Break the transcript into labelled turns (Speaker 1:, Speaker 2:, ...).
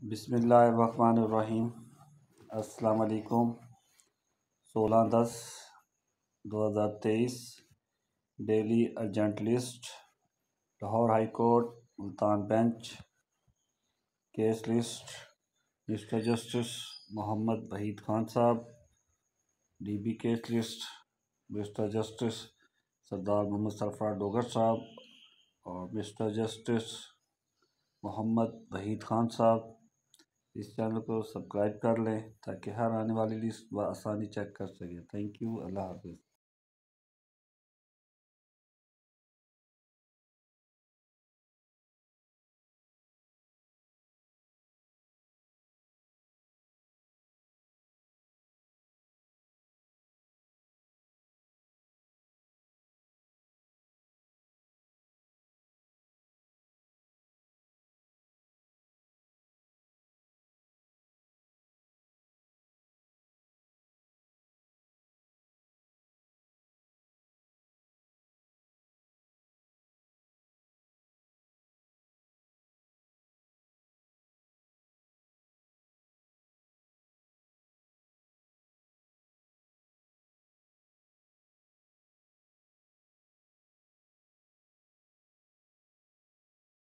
Speaker 1: बसमीम अल्लाम सोलह दस दो हज़ार तेईस daily urgent list Lahore high court Multan bench case list mister justice Mohammad Waheed Khan Sahab D B case list mister justice Sardar Mohammad Sarfraz Dogar Sahab और मिस्टर जस्टिस मोहम्मद वहीद खान साहब इस चैनल को सब्सक्राइब कर लें ताकि हर आने वाली लिस्ट आसानी
Speaker 2: चेक कर सकें थैंक यू अल्लाह हाफिज़